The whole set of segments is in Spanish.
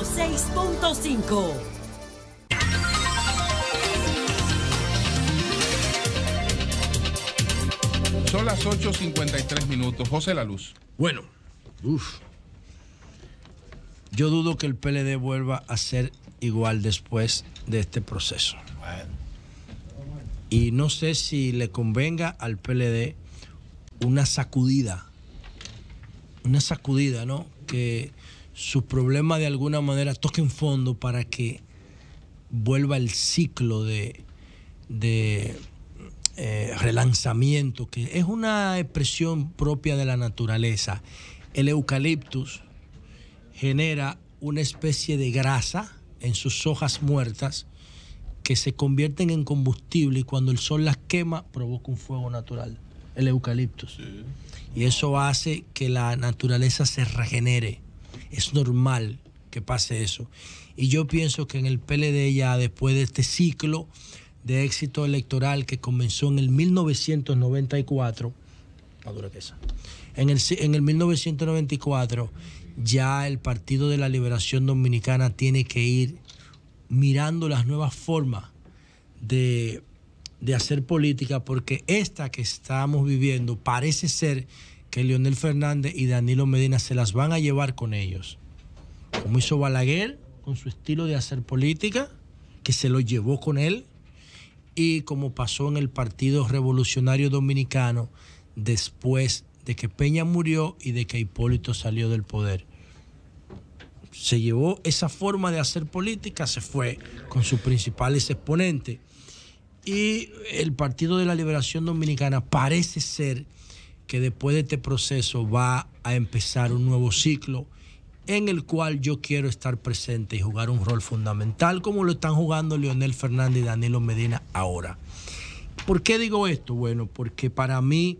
6.5 Son las 8.53 minutos. José La Luz. Bueno, uf. yo dudo que el PLD vuelva a ser igual después de este proceso. Y no sé si le convenga al PLD una sacudida. Una sacudida, ¿no? Que sus problemas de alguna manera toquen fondo para que vuelva el ciclo de, eh, relanzamiento, que es una expresión propia de la naturaleza. El eucaliptus genera una especie de grasa en sus hojas muertas que se convierten en combustible y cuando el sol las quema provoca un fuego natural, el eucaliptus. Y eso hace que la naturaleza se regenere es normal que pase eso. Y yo pienso que en el PLD ya después de este ciclo de éxito electoral que comenzó en el 1994, en el, 1994 ya el Partido de la Liberación Dominicana tiene que ir mirando las nuevas formas de, de hacer política, porque esta que estamos viviendo parece ser que Leonel Fernández y Danilo Medina se las van a llevar con ellos. Como hizo Balaguer con su estilo de hacer política, que se lo llevó con él, y como pasó en el Partido Revolucionario Dominicano después de que Peña murió y de que Hipólito salió del poder. Se llevó esa forma de hacer política, se fue con sus principales exponentes. Y el Partido de la Liberación Dominicana parece ser que después de este proceso va a empezar un nuevo ciclo en el cual yo quiero estar presente y jugar un rol fundamental como lo están jugando Leonel Fernández y Danilo Medina ahora. ¿Por qué digo esto? Bueno, porque para mí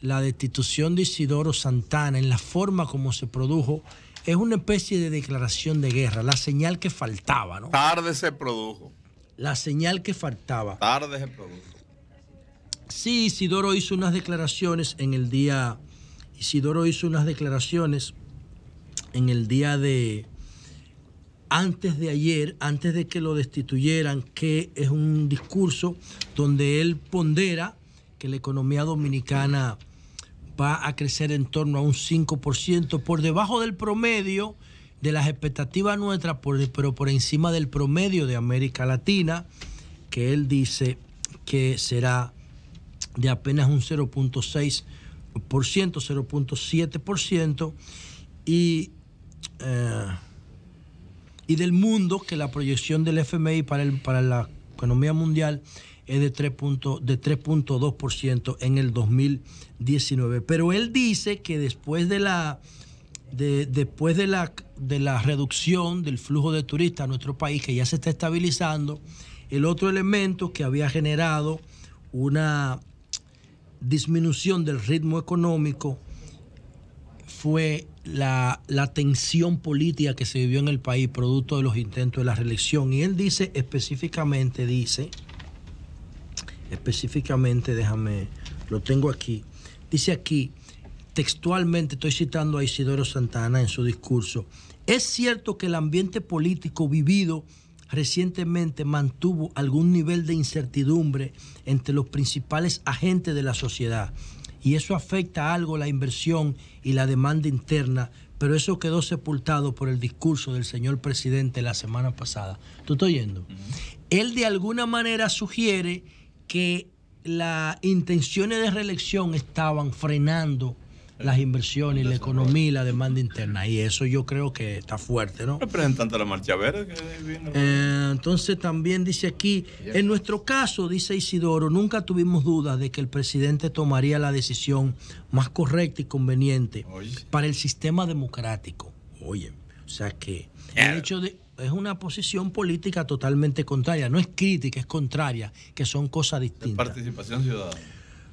la destitución de Isidoro Santana en la forma como se produjo es una especie de declaración de guerra, la señal que faltaba, ¿no? Tarde se produjo. La señal que faltaba. Tarde se produjo. Sí, Isidoro hizo unas declaraciones en el día. Isidoro hizo unas declaraciones en el día de. Antes de ayer, antes de que lo destituyeran, que es un discurso donde él pondera que la economía dominicana va a crecer en torno a un 5%, por debajo del promedio de las expectativas nuestras, pero por encima del promedio de América Latina, que él dice que será de apenas un 0.6%, 0.7%, y, eh, y del mundo, que la proyección del FMI para, para la economía mundial es de 3.2% en el 2019. Pero él dice que después de la... después de la, de la reducción del flujo de turistas a nuestro país, que ya se está estabilizando, el otro elemento que había generado una, disminución del ritmo económico fue la, la, tensión política que se vivió en el país producto de los intentos de la reelección. Y él dice específicamente, dice, específicamente, déjame, lo tengo aquí, dice aquí, textualmente, estoy citando a Isidoro Santana en su discurso, es cierto que el ambiente político vivido recientemente mantuvo algún nivel de incertidumbre entre los principales agentes de la sociedad. Y eso afecta algo la inversión y la demanda interna, pero eso quedó sepultado por el discurso del señor presidente la semana pasada. ¿Tú estás oyendo? Él de alguna manera sugiere que las intenciones de reelección estaban frenando las inversiones, la economía y la demanda interna. Y eso yo creo que está fuerte, ¿no? Representante de la Marcha Verde. Eh, entonces también dice aquí, en nuestro caso, dice Isidoro, nunca tuvimos dudas de que el presidente tomaría la decisión más correcta y conveniente para el sistema democrático. Oye, o sea que el hecho de es una posición política totalmente contraria. No es crítica, es contraria, que son cosas distintas. participación ciudadana.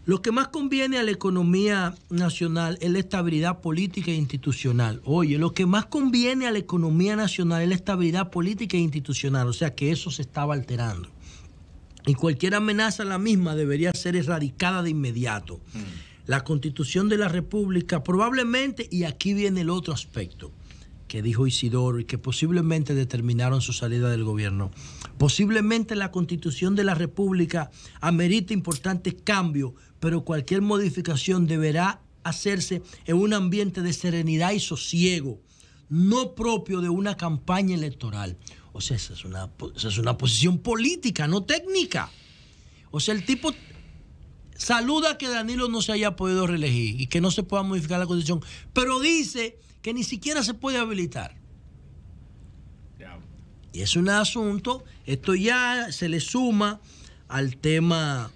Lo que más conviene a la economía nacional es la estabilidad política e institucional. Oye, lo que más conviene a la economía nacional es la estabilidad política e institucional, o sea que eso se estaba alterando. Y cualquier amenaza a la misma debería ser erradicada de inmediato. Mm. La constitución de la República probablemente, y aquí viene el otro aspecto que dijo Isidoro y que posiblemente determinaron su salida del gobierno. Posiblemente la constitución de la República amerita importantes cambios pero cualquier modificación deberá hacerse en un ambiente de serenidad y sosiego, no propio de una campaña electoral. O sea, esa es una, es una posición política, no técnica. O sea, el tipo saluda que Danilo no se haya podido reelegir y que no se pueda modificar la constitución, pero dice que ni siquiera se puede habilitar. Y es un asunto, esto ya se le suma al tema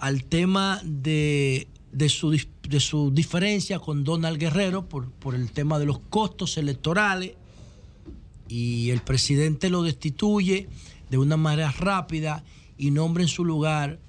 al tema de, su, diferencia con Donald Guerrero por, por el tema de los costos electorales y el presidente lo destituye de una manera rápida y nombra en su lugar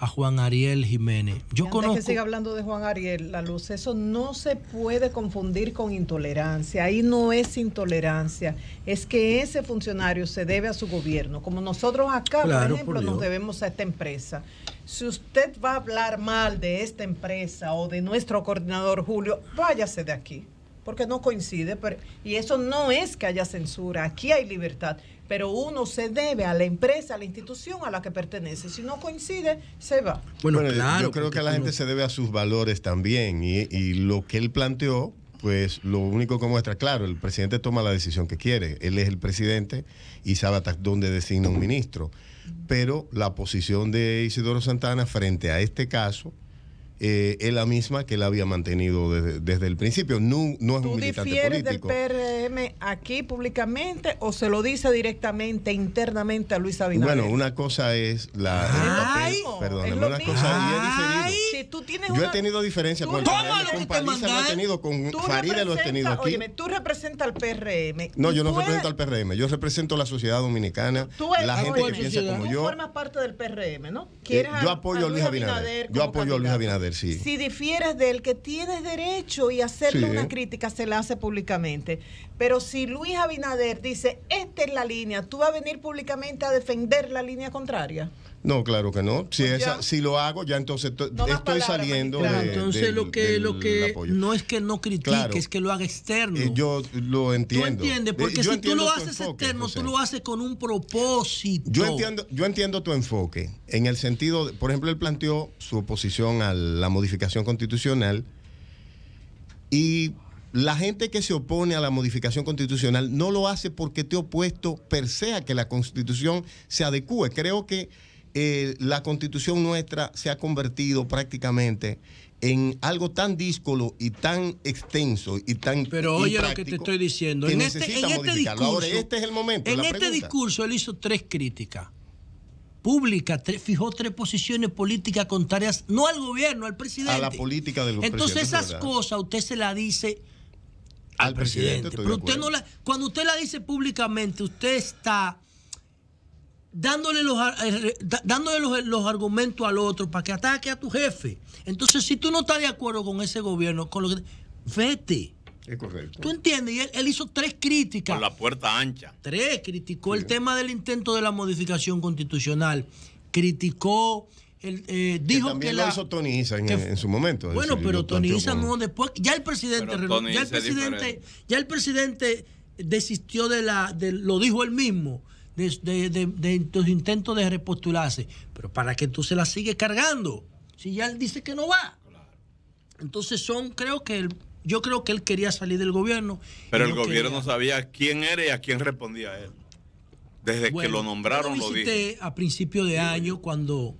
a Juan Ariel Jiménez. Yo Antes conozco... que siga hablando de Juan Ariel, la luz, eso no se puede confundir con intolerancia. Ahí no es intolerancia, es que ese funcionario se debe a su gobierno. Como nosotros acá, por ejemplo, nos debemos a esta empresa. Si usted va a hablar mal de esta empresa o de nuestro coordinador Julio, váyase de aquí, porque no coincide. y eso no es que haya censura, aquí hay libertad pero uno se debe a la empresa, a la institución a la que pertenece. Si no coincide, se va. Bueno, yo creo que la gente se debe a sus valores también y, y lo que él planteó pues lo único que muestra, claro, el presidente toma la decisión que quiere, él es el presidente y sabe hasta dónde designa un ministro, pero la posición de Isidoro Santana frente a este caso, eh, es la misma que la había mantenido desde, desde el principio. No, no es ¿Tú un militante difieres del PRM aquí públicamente o se lo dice directamente, internamente a Luis Abinader? Bueno, una cosa es la. Ay, papel, una cosa. Yo he tenido diferencias con, con Paliza he tenido, con Farida lo he tenido aquí. tú representas al PRM. No, yo no represento al PRM, yo represento la sociedad dominicana, tú la gente que piensa como yo. formas parte del PRM, ¿no? Eh, yo apoyo a Luis Abinader. yo apoyo a Luis Abinader, sí. Si difieres de él, que tienes derecho y hacerle una crítica se la hace públicamente. Pero si Luis Abinader dice, esta es la línea, tú vas a venir públicamente a defender la línea contraria. No, claro que no. Pues si, esa, si lo hago, ya entonces estoy saliendo Entonces lo que, lo que no es que no critique, es que lo haga externo. yo lo entiendo. Eh, porque si tú lo haces externo, tú lo haces con un propósito. Yo entiendo, yo entiendo tu enfoque. En el sentido, por ejemplo, él planteó su oposición a la modificación constitucional y la gente que se opone a la modificación constitucional no lo hace porque te opuesto per se a que la constitución se adecúe. Creo que eh, la constitución nuestra se ha convertido prácticamente en algo tan díscolo y tan extenso y tan Pero oye lo que te estoy diciendo. En este, en este discurso, este es el momento. En este discurso él hizo tres críticas públicas, fijó tres posiciones políticas contrarias, no al gobierno, al presidente. A la política del gobierno. Entonces esas cosas usted se las dice al, presidente. presidente pero usted no la, cuando usted la dice públicamente, usted está dándole los, eh, dándole los, argumentos al otro para que ataque a tu jefe. Entonces, si tú no estás de acuerdo con ese gobierno, con lo que, vete. Es correcto. ¿Tú entiendes? Y él, hizo tres críticas. Por la puerta ancha. Tres. Criticó el tema del intento de la modificación constitucional. Criticó eh, dijo que, lo Tony Isa en, su momento. Bueno, pero Tony Isa no después ya el presidente ya el presidente, ya el presidente desistió de la de, lo dijo él mismo de, de, de, tus intentos de repostularse. Pero ¿para que tú se la sigues cargando? Si ya él dice que no va. Entonces son, creo que el, yo creo que él quería salir del gobierno. Pero el gobierno sabía quién era y a quién respondía él. Desde que lo nombraron lo dije. a principio de año cuando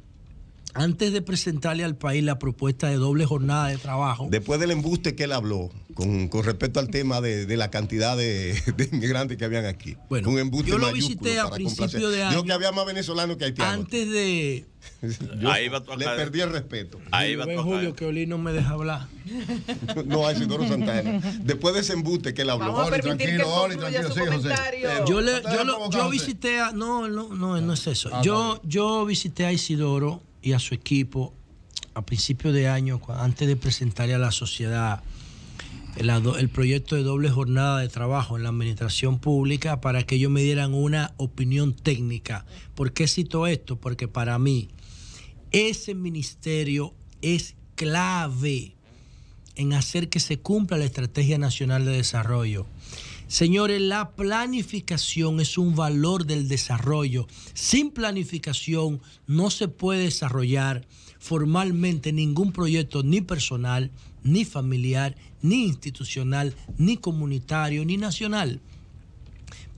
antes de presentarle al país la propuesta de doble jornada de trabajo. Después del embuste que él habló con, respecto al tema de, la cantidad de, inmigrantes que habían aquí. Bueno, un embuste yo lo visité a principio de año. Yo que había más venezolanos que haitianos. Antes de... ahí Le perdí el respeto. Ahí va Julio, que no me deja hablar. no, a Isidoro Santana. Después de ese embuste que él habló. Oli, tranquilo, Oli, tranquilo. Eh, yo, le, yo, yo, visité a... No, no, no, no es eso. Ah, yo, yo visité a Isidoro y a su equipo a principios de año, antes de presentarle a la sociedad el, el, proyecto de doble jornada de trabajo en la administración pública, para que ellos me dieran una opinión técnica. ¿Por qué cito esto? Porque para mí ese ministerio es clave en hacer que se cumpla la Estrategia Nacional de Desarrollo Señores, la planificación es un valor del desarrollo. Sin planificación no se puede desarrollar formalmente ningún proyecto ni personal, ni familiar, ni institucional, ni comunitario, ni nacional.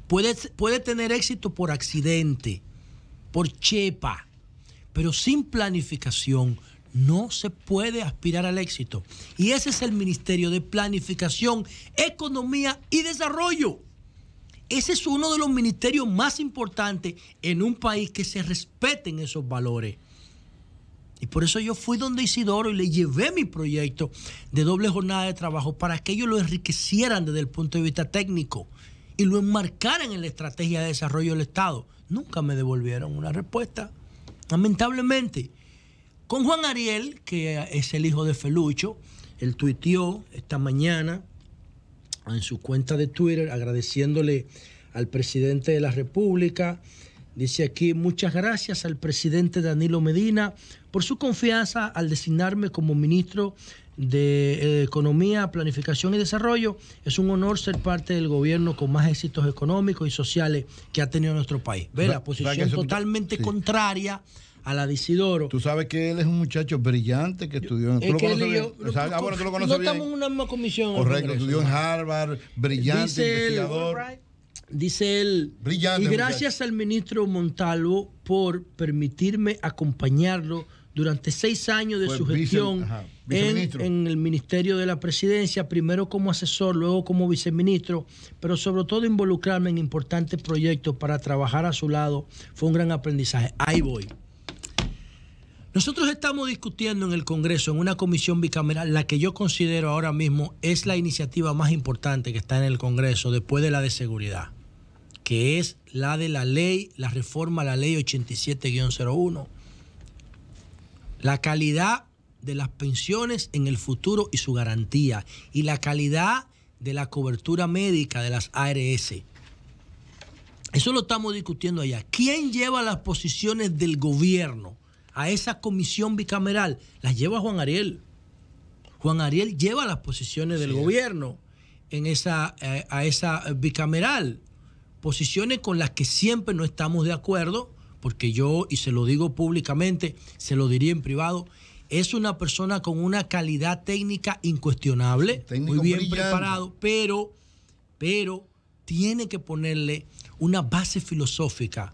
Puede, puede tener éxito por accidente, por chepa, pero sin planificación no se puede aspirar al éxito. Y ese es el Ministerio de Planificación, Economía y Desarrollo. Ese es uno de los ministerios más importantes en un país que se respeten esos valores. Y por eso yo fui donde Isidoro y le llevé mi proyecto de doble jornada de trabajo para que ellos lo enriquecieran desde el punto de vista técnico y lo enmarcaran en la estrategia de desarrollo del Estado. Nunca me devolvieron una respuesta, lamentablemente. Con Juan Ariel, que es el hijo de Felucho, él tuiteó esta mañana en su cuenta de Twitter agradeciéndole al presidente de la República. Dice aquí, muchas gracias al presidente Danilo Medina por su confianza al designarme como ministro de eh, Economía, Planificación y Desarrollo. Es un honor ser parte del gobierno con más éxitos económicos y sociales que ha tenido nuestro país. Ve la posición totalmente contraria a la de Tú sabes que él es un muchacho brillante que estudió en. lo estamos en una misma comisión. Correcto, estudió en Harvard, brillante, dice investigador. dice él. Brillante. Y gracias al ministro Montalvo por permitirme acompañarlo durante seis años de su gestión en, el Ministerio de la Presidencia, primero como asesor, luego como viceministro, pero sobre todo involucrarme en importantes proyectos para trabajar a su lado. Fue un gran aprendizaje. Ahí voy. Nosotros estamos discutiendo en el Congreso, en una comisión bicameral, la que yo considero ahora mismo es la iniciativa más importante que está en el Congreso después de la de seguridad, que es la de la ley, la reforma a la ley 87-01. La calidad de las pensiones en el futuro y su garantía, y la calidad de la cobertura médica de las ARS. Eso lo estamos discutiendo allá. ¿Quién lleva las posiciones del gobierno? a esa comisión bicameral, las lleva Juan Ariel. Juan Ariel lleva las posiciones del gobierno en esa, eh, a esa bicameral, posiciones con las que siempre no estamos de acuerdo, porque yo, y se lo digo públicamente, se lo diría en privado, es una persona con una calidad técnica incuestionable, muy bien preparado, pero, pero tiene que ponerle una base filosófica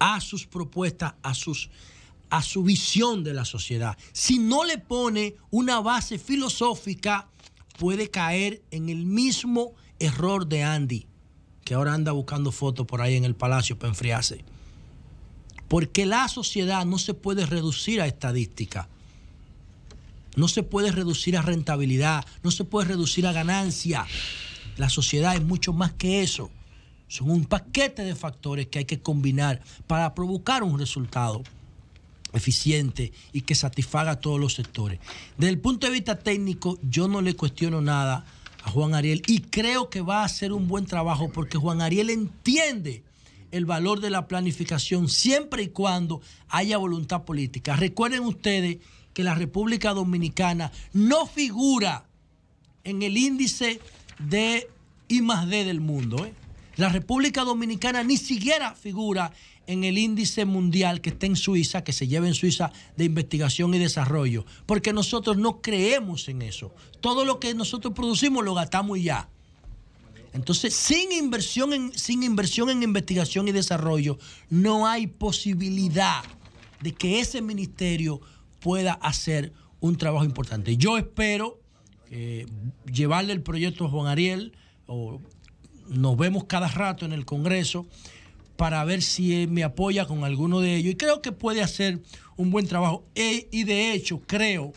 a sus propuestas, a sus a su visión de la sociedad. Si no le pone una base filosófica, puede caer en el mismo error de Andy, que ahora anda buscando fotos por ahí en el palacio para enfriarse. Porque la sociedad no se puede reducir a estadística, no se puede reducir a rentabilidad, no se puede reducir a ganancia. La sociedad es mucho más que eso. Son un paquete de factores que hay que combinar para provocar un resultado eficiente y que satisfaga a todos los sectores. Desde el punto de vista técnico, yo no le cuestiono nada a Juan Ariel y creo que va a hacer un buen trabajo porque Juan Ariel entiende el valor de la planificación siempre y cuando haya voluntad política. Recuerden ustedes que la República Dominicana no figura en el índice de I más D del mundo. ¿eh? La República Dominicana ni siquiera figura en el índice mundial que está en Suiza, que se lleva en Suiza de investigación y desarrollo, porque nosotros no creemos en eso. Todo lo que nosotros producimos lo gastamos ya. Entonces, sin inversión en, sin inversión en investigación y desarrollo, no hay posibilidad de que ese ministerio pueda hacer un trabajo importante. Yo espero eh, llevarle el proyecto a Juan Ariel, o nos vemos cada rato en el Congreso, para ver si me apoya con alguno de ellos. Y creo que puede hacer un buen trabajo. E, y de hecho, creo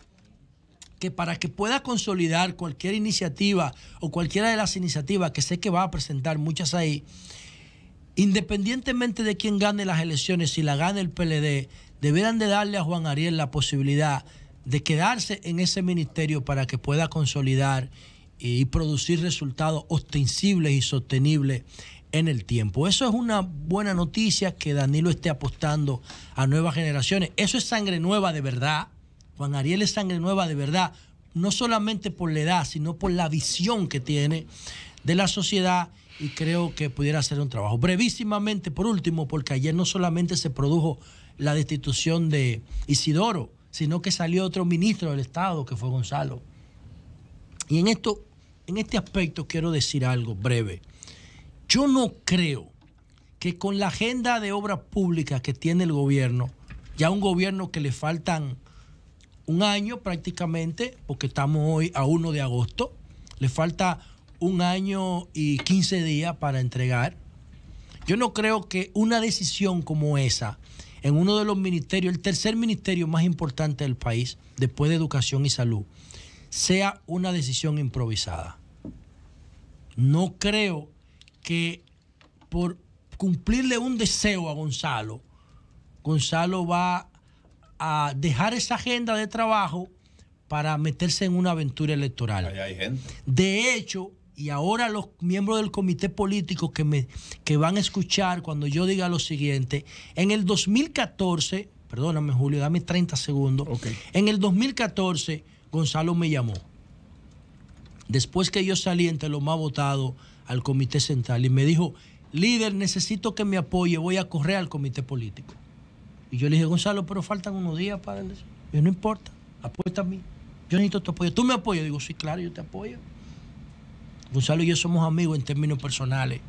que para que pueda consolidar cualquier iniciativa o cualquiera de las iniciativas que sé que va a presentar muchas ahí, independientemente de quién gane las elecciones, si la gana el PLD, deberán de darle a Juan Ariel la posibilidad de quedarse en ese ministerio para que pueda consolidar y producir resultados ostensibles y sostenibles en el tiempo. Eso es una buena noticia que Danilo esté apostando a nuevas generaciones. Eso es sangre nueva de verdad. Juan Ariel es sangre nueva de verdad, no solamente por la edad, sino por la visión que tiene de la sociedad y creo que pudiera hacer un trabajo. Brevísimamente, por último, porque ayer no solamente se produjo la destitución de Isidoro, sino que salió otro ministro del Estado, que fue Gonzalo. Y en, esto, en este aspecto quiero decir algo breve. Yo no creo que con la agenda de obras públicas que tiene el gobierno, ya un gobierno que le faltan un año prácticamente, porque estamos hoy a 1 de agosto, le falta un año y 15 días para entregar. Yo no creo que una decisión como esa, en uno de los ministerios, el tercer ministerio más importante del país, después de educación y salud, sea una decisión improvisada. No creo que por cumplirle un deseo a Gonzalo, Gonzalo va a dejar esa agenda de trabajo para meterse en una aventura electoral. De hecho, y ahora los miembros del comité político que, me, que van a escuchar cuando yo diga lo siguiente, en el 2014, perdóname Julio, dame 30 segundos, en el 2014 Gonzalo me llamó. Después que yo salí entre los más votados al Comité Central y me dijo, líder, necesito que me apoye, voy a correr al Comité Político. Y yo le dije, Gonzalo, pero faltan unos días para eso. Yo no importa, apuesta a mí. Yo necesito tu apoyo. ¿Tú me apoyas? Digo, sí, claro, yo te apoyo. Gonzalo y yo somos amigos en términos personales.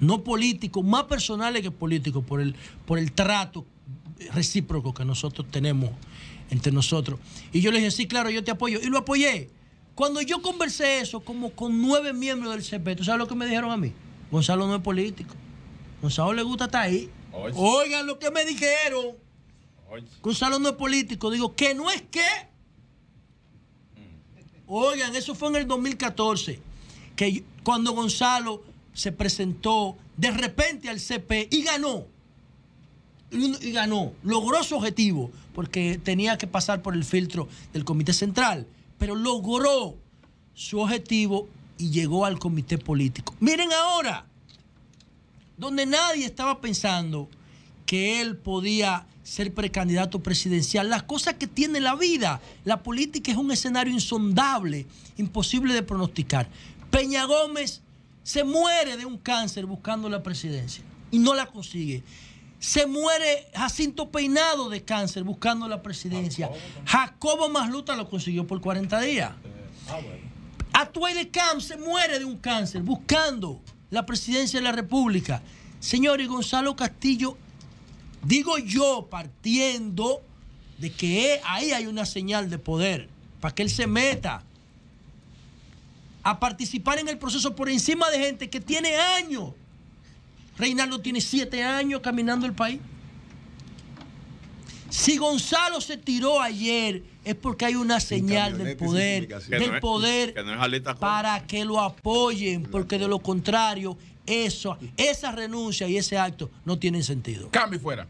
No políticos, más personales que políticos, por el, por el trato recíproco que nosotros tenemos entre nosotros. Y yo le dije, sí, claro, yo te apoyo. Y lo apoyé. Cuando yo conversé eso como con nueve miembros del CP, ¿tú sabes lo que me dijeron a mí? Gonzalo no es político. Gonzalo le gusta estar ahí. Oigan lo que me dijeron. Gonzalo no es político. Digo, ¿qué no es qué? Oigan, eso fue en el 2014, que cuando Gonzalo se presentó de repente al CP y ganó. Y ganó, logró su objetivo, porque tenía que pasar por el filtro del Comité Central pero logró su objetivo y llegó al comité político. Miren ahora, donde nadie estaba pensando que él podía ser precandidato presidencial, las cosas que tiene la vida, la política es un escenario insondable, imposible de pronosticar. Peña Gómez se muere de un cáncer buscando la presidencia y no la consigue. Se muere Jacinto Peinado de cáncer buscando la presidencia. Jacobo Masluta lo consiguió por 40 días. Ah, Atuay de Camp se muere de un cáncer buscando la presidencia de la República. Señores, Gonzalo Castillo, digo yo, partiendo de que ahí hay una señal de poder para que él se meta a participar en el proceso por encima de gente que tiene años Reinaldo tiene siete años caminando el país. Si Gonzalo se tiró ayer, es porque hay una señal del poder, del poder para que lo apoyen, porque de lo contrario, eso, esa renuncia y ese acto no tienen sentido. Cambio fuera.